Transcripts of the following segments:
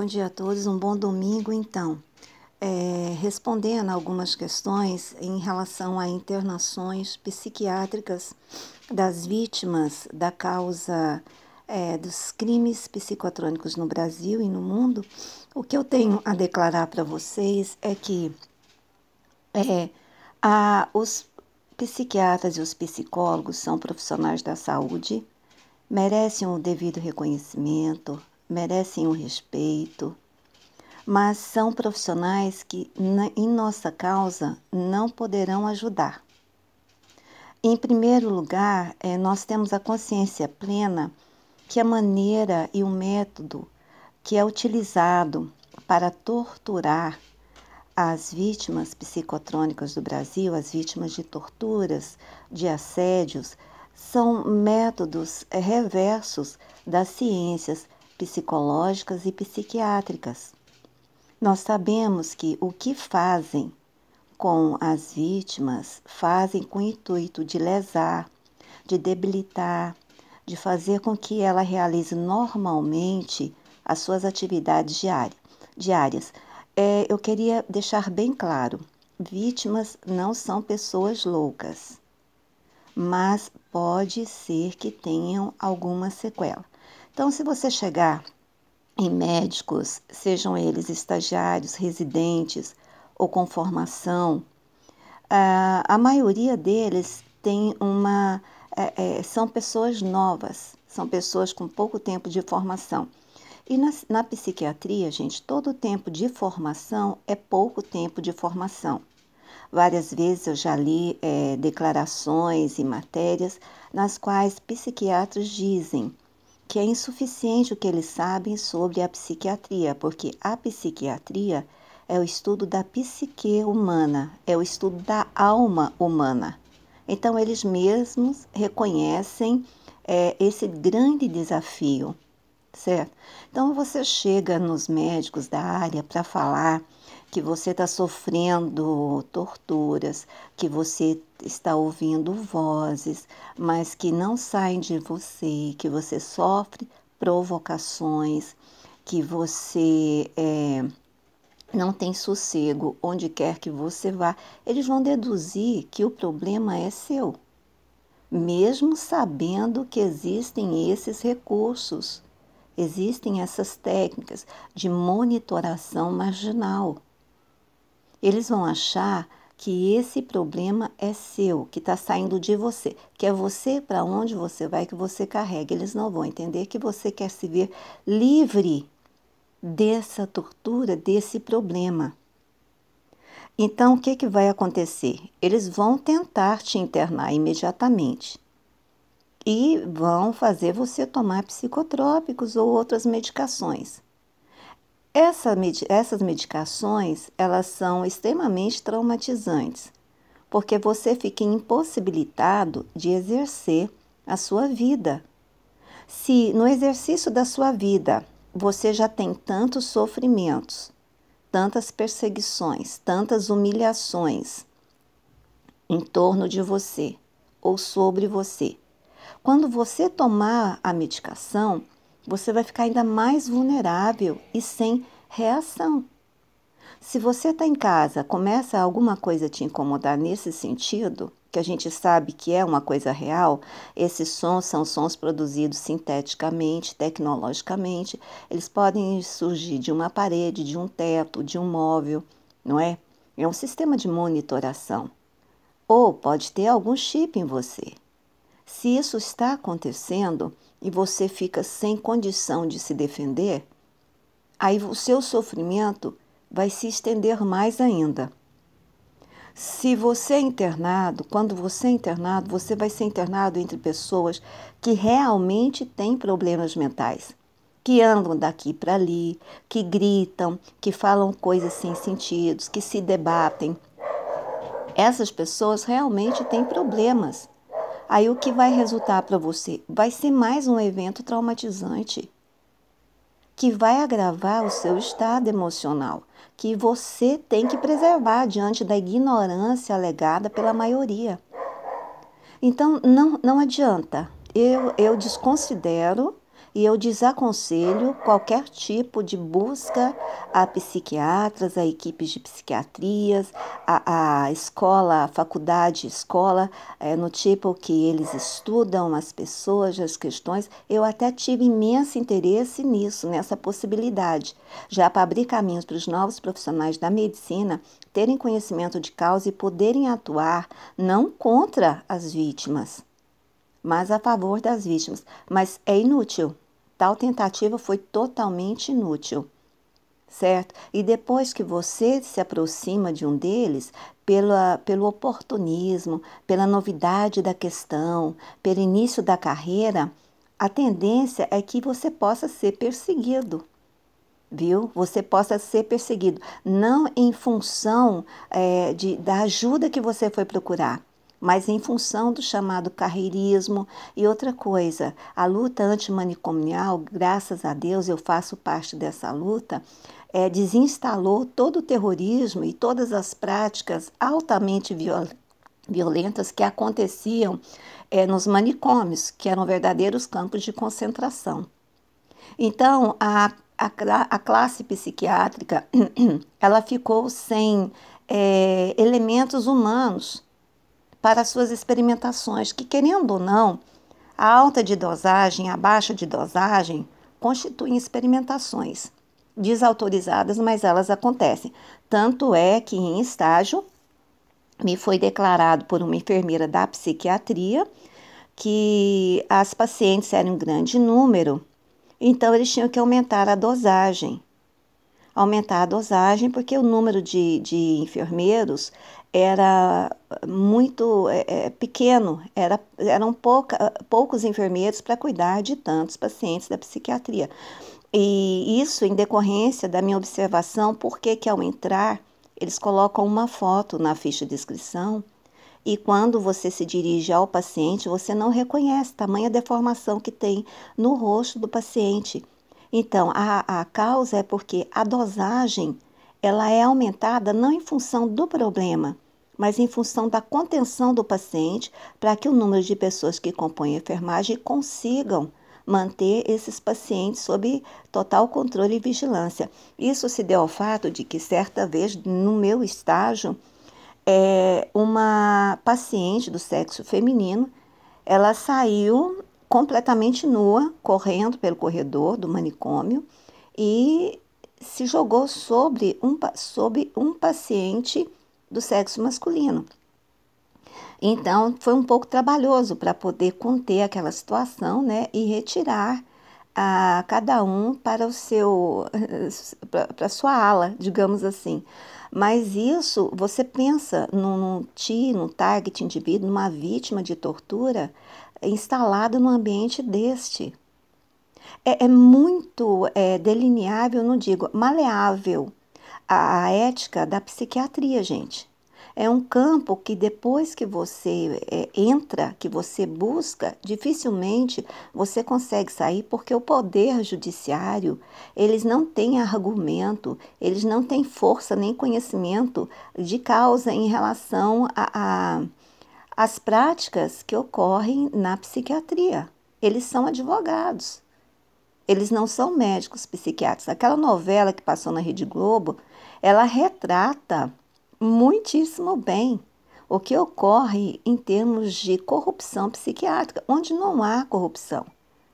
Bom dia a todos, um bom domingo então. É, respondendo algumas questões em relação a internações psiquiátricas das vítimas da causa é, dos crimes psicotrônicos no Brasil e no mundo, o que eu tenho a declarar para vocês é que é, a, os psiquiatras e os psicólogos são profissionais da saúde, merecem o devido reconhecimento, merecem o respeito, mas são profissionais que, na, em nossa causa, não poderão ajudar. Em primeiro lugar, é, nós temos a consciência plena que a maneira e o método que é utilizado para torturar as vítimas psicotrônicas do Brasil, as vítimas de torturas, de assédios, são métodos eh, reversos das ciências psicológicas e psiquiátricas. Nós sabemos que o que fazem com as vítimas fazem com o intuito de lesar, de debilitar, de fazer com que ela realize normalmente as suas atividades diárias. É, eu queria deixar bem claro: vítimas não são pessoas loucas, mas pode ser que tenham alguma sequela. Então, se você chegar em médicos, sejam eles estagiários, residentes ou com formação, ah, a maioria deles tem uma é, é, são pessoas novas, são pessoas com pouco tempo de formação. E na, na psiquiatria, gente, todo tempo de formação é pouco tempo de formação. Várias vezes eu já li é, declarações e matérias nas quais psiquiatras dizem que é insuficiente o que eles sabem sobre a psiquiatria, porque a psiquiatria é o estudo da psique humana, é o estudo da alma humana. Então, eles mesmos reconhecem é, esse grande desafio, certo? Então, você chega nos médicos da área para falar que você está sofrendo torturas, que você está ouvindo vozes, mas que não saem de você, que você sofre provocações, que você é, não tem sossego onde quer que você vá, eles vão deduzir que o problema é seu, mesmo sabendo que existem esses recursos, existem essas técnicas de monitoração marginal eles vão achar que esse problema é seu, que está saindo de você, que é você para onde você vai que você carrega. Eles não vão entender que você quer se ver livre dessa tortura, desse problema. Então, o que, que vai acontecer? Eles vão tentar te internar imediatamente e vão fazer você tomar psicotrópicos ou outras medicações. Essa, essas medicações, elas são extremamente traumatizantes, porque você fica impossibilitado de exercer a sua vida. Se no exercício da sua vida você já tem tantos sofrimentos, tantas perseguições, tantas humilhações em torno de você ou sobre você, quando você tomar a medicação, você vai ficar ainda mais vulnerável e sem reação. Se você está em casa, começa alguma coisa a te incomodar nesse sentido, que a gente sabe que é uma coisa real, esses sons são sons produzidos sinteticamente, tecnologicamente, eles podem surgir de uma parede, de um teto, de um móvel, não é? É um sistema de monitoração. Ou pode ter algum chip em você. Se isso está acontecendo, e você fica sem condição de se defender, aí o seu sofrimento vai se estender mais ainda. Se você é internado, quando você é internado, você vai ser internado entre pessoas que realmente têm problemas mentais, que andam daqui para ali, que gritam, que falam coisas sem sentido, que se debatem. Essas pessoas realmente têm problemas Aí o que vai resultar para você? Vai ser mais um evento traumatizante que vai agravar o seu estado emocional, que você tem que preservar diante da ignorância alegada pela maioria. Então, não, não adianta. Eu, eu desconsidero e eu desaconselho qualquer tipo de busca a psiquiatras, a equipes de psiquiatrias, a, a escola, a faculdade, escola, é, no tipo que eles estudam as pessoas, as questões. Eu até tive imenso interesse nisso, nessa possibilidade, já para abrir caminhos para os novos profissionais da medicina terem conhecimento de causa e poderem atuar não contra as vítimas, mas a favor das vítimas. Mas é inútil. Tal tentativa foi totalmente inútil. Certo? E depois que você se aproxima de um deles, pela, pelo oportunismo, pela novidade da questão, pelo início da carreira, a tendência é que você possa ser perseguido viu? Você possa ser perseguido, não em função é, de, da ajuda que você foi procurar, mas em função do chamado carreirismo. E outra coisa, a luta antimanicomial, graças a Deus eu faço parte dessa luta, é, desinstalou todo o terrorismo e todas as práticas altamente viol violentas que aconteciam é, nos manicômios, que eram verdadeiros campos de concentração. Então, a, a, a classe psiquiátrica ela ficou sem é, elementos humanos para suas experimentações, que, querendo ou não, a alta de dosagem a baixa de dosagem constituem experimentações desautorizadas, mas elas acontecem. Tanto é que, em estágio, me foi declarado por uma enfermeira da psiquiatria que as pacientes eram um grande número, então eles tinham que aumentar a dosagem. Aumentar a dosagem, porque o número de, de enfermeiros era muito é, é, pequeno, era, eram pouca, poucos enfermeiros para cuidar de tantos pacientes da psiquiatria. E isso em decorrência da minha observação, porque que ao entrar, eles colocam uma foto na ficha de inscrição e quando você se dirige ao paciente, você não reconhece tamanha deformação que tem no rosto do paciente. Então, a, a causa é porque a dosagem ela é aumentada não em função do problema, mas em função da contenção do paciente, para que o número de pessoas que compõem a enfermagem consigam manter esses pacientes sob total controle e vigilância. Isso se deu ao fato de que, certa vez, no meu estágio, é, uma paciente do sexo feminino, ela saiu completamente nua, correndo pelo corredor do manicômio, e se jogou sobre um, sobre um paciente do sexo masculino. Então, foi um pouco trabalhoso para poder conter aquela situação né, e retirar a cada um para o seu para sua ala, digamos assim. Mas isso, você pensa num, num TI, num target indivíduo, numa vítima de tortura instalado num ambiente deste, é, é muito é, delineável, não digo maleável, a, a, ética da psiquiatria, gente. É um campo que depois que você é, entra, que você busca, dificilmente você consegue sair, porque o poder judiciário, eles não têm argumento, eles não têm força nem conhecimento de causa em relação às a as práticas que ocorrem na psiquiatria. Eles são advogados. Eles não são médicos psiquiatras. Aquela novela que passou na Rede Globo, ela retrata muitíssimo bem o que ocorre em termos de corrupção psiquiátrica, onde não há corrupção.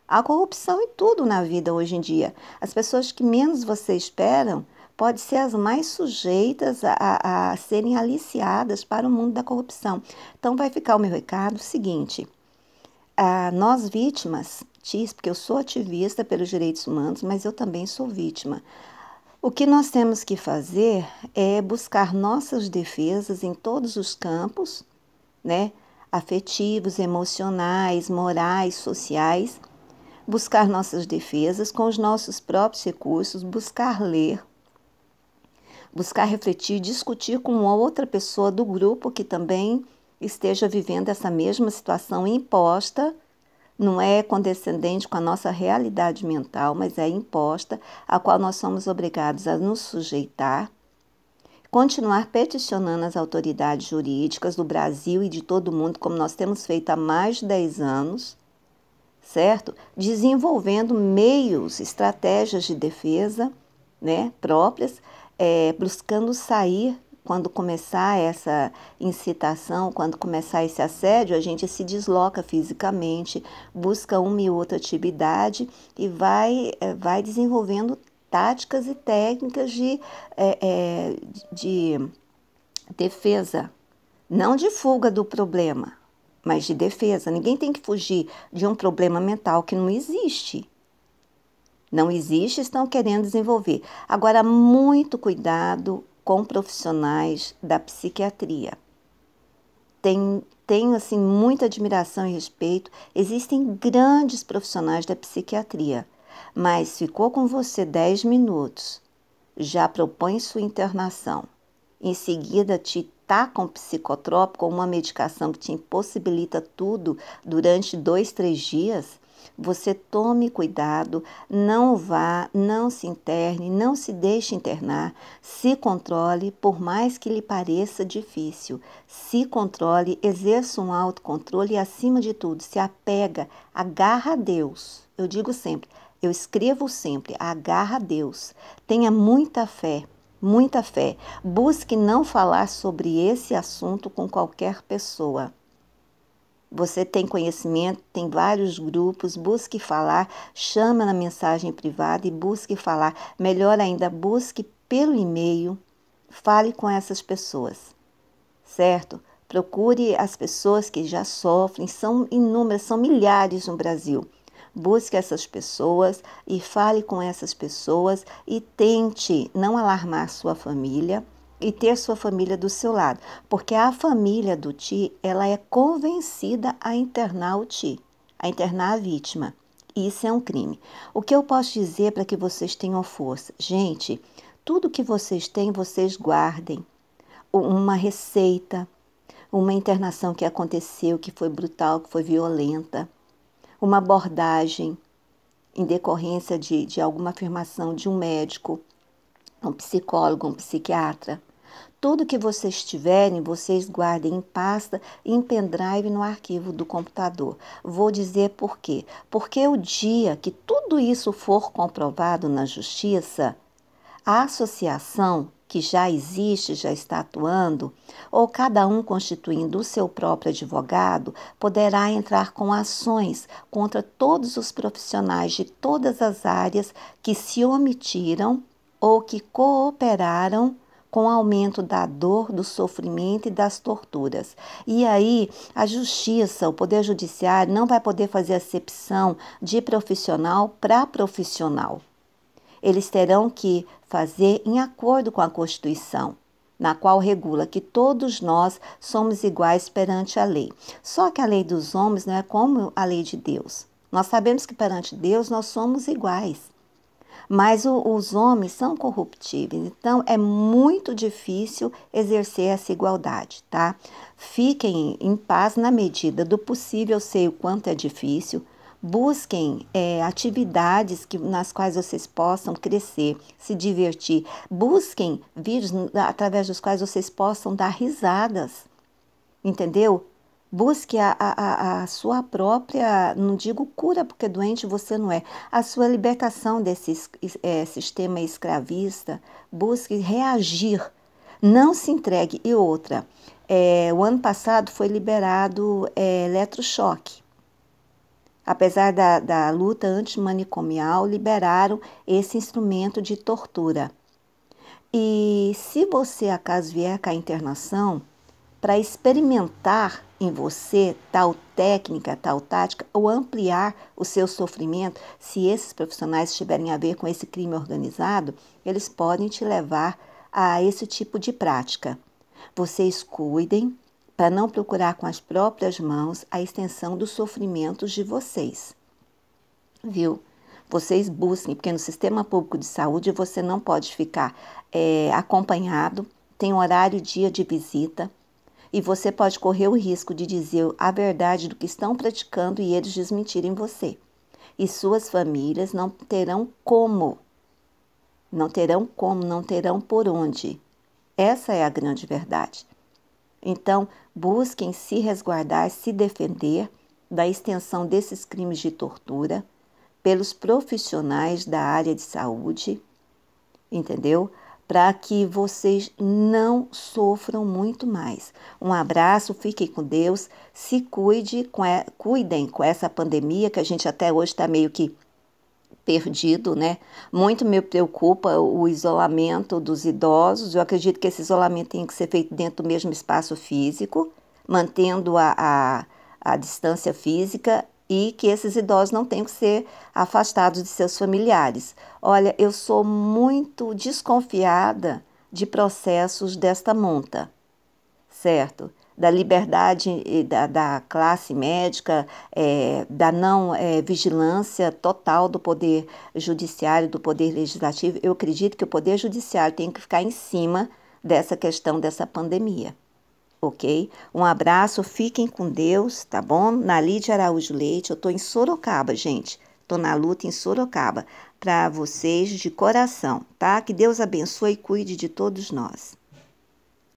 Há corrupção em tudo na vida hoje em dia. As pessoas que menos você esperam podem ser as mais sujeitas a, a, a serem aliciadas para o mundo da corrupção. Então, vai ficar o meu recado o seguinte: ah, nós vítimas porque eu sou ativista pelos direitos humanos, mas eu também sou vítima. O que nós temos que fazer é buscar nossas defesas em todos os campos, né? afetivos, emocionais, morais, sociais, buscar nossas defesas com os nossos próprios recursos, buscar ler, buscar refletir, discutir com outra pessoa do grupo que também esteja vivendo essa mesma situação imposta não é condescendente com a nossa realidade mental, mas é imposta, a qual nós somos obrigados a nos sujeitar, continuar peticionando as autoridades jurídicas do Brasil e de todo o mundo, como nós temos feito há mais de 10 anos, certo? Desenvolvendo meios, estratégias de defesa né, próprias, é, buscando sair quando começar essa incitação, quando começar esse assédio, a gente se desloca fisicamente, busca uma e outra atividade e vai, eh, vai desenvolvendo táticas e técnicas de, é, é, de defesa, não de fuga do problema, mas de defesa. Ninguém tem que fugir de um problema mental que não existe não existe, estão querendo desenvolver. Agora, muito cuidado com profissionais da psiquiatria. Tenho, tenho assim muita admiração e respeito. Existem grandes profissionais da psiquiatria, mas ficou com você 10 minutos. Já propõe sua internação. Em seguida, te tá com psicotrópico ou uma medicação que te impossibilita tudo durante dois, três dias, você tome cuidado, não vá, não se interne, não se deixe internar, se controle, por mais que lhe pareça difícil. Se controle, exerça um autocontrole e, acima de tudo, se apega, agarra a Deus. Eu digo sempre, eu escrevo sempre, agarra a Deus. Tenha muita fé, muita fé. Busque não falar sobre esse assunto com qualquer pessoa. Você tem conhecimento, tem vários grupos, busque falar, chama na mensagem privada e busque falar. Melhor ainda, busque pelo e-mail, fale com essas pessoas, certo? Procure as pessoas que já sofrem, são inúmeras, são milhares no Brasil. Busque essas pessoas e fale com essas pessoas e tente não alarmar sua família, e ter sua família do seu lado, porque a família do Ti, ela é convencida a internar o Ti, a internar a vítima. E isso é um crime. O que eu posso dizer para que vocês tenham força? Gente, tudo que vocês têm, vocês guardem. Uma receita, uma internação que aconteceu, que foi brutal, que foi violenta, uma abordagem em decorrência de, de alguma afirmação de um médico, um psicólogo, um psiquiatra. Tudo que vocês tiverem, vocês guardem em pasta, em pendrive no arquivo do computador. Vou dizer por quê. Porque o dia que tudo isso for comprovado na justiça, a associação que já existe, já está atuando, ou cada um constituindo o seu próprio advogado, poderá entrar com ações contra todos os profissionais de todas as áreas que se omitiram ou que cooperaram com o aumento da dor, do sofrimento e das torturas. E aí, a justiça, o Poder Judiciário, não vai poder fazer acepção de profissional para profissional. Eles terão que fazer em acordo com a Constituição na qual regula que todos nós somos iguais perante a lei. Só que a lei dos homens não é como a lei de Deus. Nós sabemos que perante Deus nós somos iguais. Mas o, os homens são corruptíveis, então é muito difícil exercer essa igualdade, tá? Fiquem em paz na medida do possível, eu sei o quanto é difícil. Busquem é, atividades que, nas quais vocês possam crescer, se divertir. Busquem vídeos através dos quais vocês possam dar risadas, entendeu? Busque a, a, a sua própria, não digo cura, porque doente você não é, a sua libertação desse é, sistema escravista. Busque reagir, não se entregue. E outra, é, o ano passado foi liberado é, eletrochoque. Apesar da, da luta antimanicomial, liberaram esse instrumento de tortura. E se você acaso vier com a internação, para experimentar em você tal técnica, tal tática ou ampliar o seu sofrimento, se esses profissionais tiverem a ver com esse crime organizado, eles podem te levar a esse tipo de prática. Vocês cuidem para não procurar com as próprias mãos a extensão dos sofrimentos de vocês. Viu? Vocês busquem, porque no sistema público de saúde você não pode ficar é, acompanhado, tem horário dia de visita e você pode correr o risco de dizer a verdade do que estão praticando e eles desmentirem você. E suas famílias não terão como, não terão como, não terão por onde. Essa é a grande verdade. Então, busquem se resguardar, se defender da extensão desses crimes de tortura pelos profissionais da área de saúde, entendeu? para que vocês não sofram muito mais. Um abraço, fiquem com Deus, se cuide, é, cuidem com essa pandemia que a gente até hoje está meio que perdido, né? Muito me preocupa o isolamento dos idosos. Eu acredito que esse isolamento tem que ser feito dentro do mesmo espaço físico, mantendo a, a, a distância física e que esses idosos não tenham que ser afastados de seus familiares. Olha, eu sou muito desconfiada de processos desta monta, certo? Da liberdade da, da classe médica, é, da não é, vigilância total do poder judiciário, do poder legislativo. Eu acredito que o poder judiciário tem que ficar em cima dessa questão dessa pandemia ok? Um abraço, fiquem com Deus, tá bom? Na Lídia Araújo Leite, eu tô em Sorocaba, gente. Tô na luta em Sorocaba para vocês de coração, tá? Que Deus abençoe e cuide de todos nós.